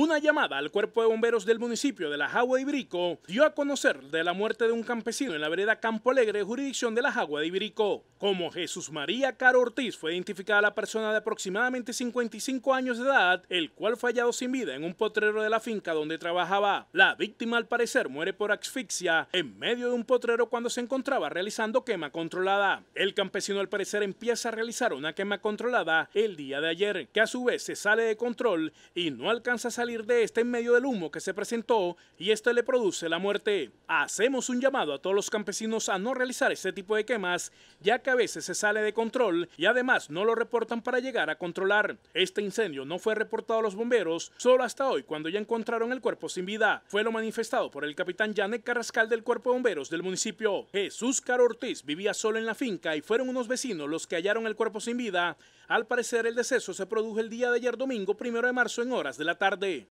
Una llamada al cuerpo de bomberos del municipio de La Jagua de Ibirico dio a conocer de la muerte de un campesino en la vereda Campo Alegre, jurisdicción de La Jagua de Ibirico. Como Jesús María Caro Ortiz fue identificada la persona de aproximadamente 55 años de edad, el cual fue hallado sin vida en un potrero de la finca donde trabajaba. La víctima al parecer muere por asfixia en medio de un potrero cuando se encontraba realizando quema controlada. El campesino al parecer empieza a realizar una quema controlada el día de ayer, que a su vez se sale de control y no alcanza a salir de este en medio del humo que se presentó y este le produce la muerte. Hacemos un llamado a todos los campesinos a no realizar este tipo de quemas, ya que a veces se sale de control y además no lo reportan para llegar a controlar. Este incendio no fue reportado a los bomberos solo hasta hoy cuando ya encontraron el cuerpo sin vida. Fue lo manifestado por el capitán Janet Carrascal del Cuerpo de Bomberos del municipio. Jesús Caro Ortiz vivía solo en la finca y fueron unos vecinos los que hallaron el cuerpo sin vida. Al parecer el deceso se produjo el día de ayer domingo primero de marzo en horas de la tarde.